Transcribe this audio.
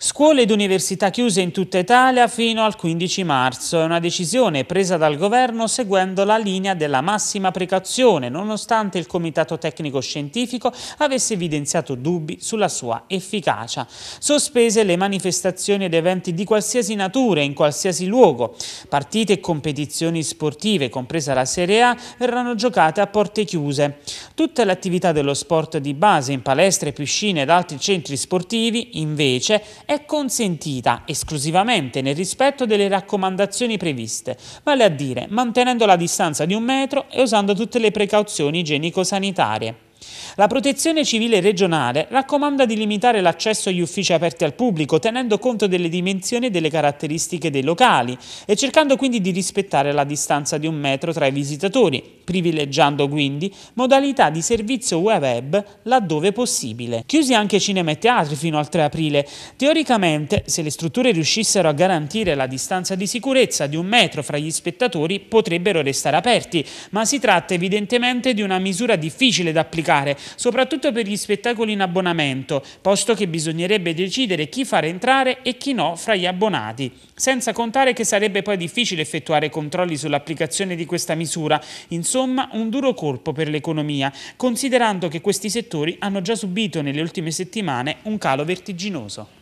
Scuole ed università chiuse in tutta Italia fino al 15 marzo. È una decisione presa dal governo seguendo la linea della massima precauzione, nonostante il Comitato Tecnico Scientifico avesse evidenziato dubbi sulla sua efficacia. Sospese le manifestazioni ed eventi di qualsiasi natura, in qualsiasi luogo. Partite e competizioni sportive, compresa la Serie A, verranno giocate a porte chiuse. Tutte le attività dello sport di base in palestre, piscine ed altri centri sportivi, invece, è consentita esclusivamente nel rispetto delle raccomandazioni previste, vale a dire mantenendo la distanza di un metro e usando tutte le precauzioni igienico-sanitarie. La Protezione Civile regionale raccomanda di limitare l'accesso agli uffici aperti al pubblico, tenendo conto delle dimensioni e delle caratteristiche dei locali e cercando quindi di rispettare la distanza di un metro tra i visitatori, privilegiando quindi modalità di servizio web laddove possibile. Chiusi anche cinema e teatri fino al 3 aprile. Teoricamente, se le strutture riuscissero a garantire la distanza di sicurezza di un metro fra gli spettatori, potrebbero restare aperti, ma si tratta evidentemente di una misura difficile da applicare soprattutto per gli spettacoli in abbonamento, posto che bisognerebbe decidere chi far entrare e chi no fra gli abbonati, senza contare che sarebbe poi difficile effettuare controlli sull'applicazione di questa misura, insomma un duro colpo per l'economia, considerando che questi settori hanno già subito nelle ultime settimane un calo vertiginoso.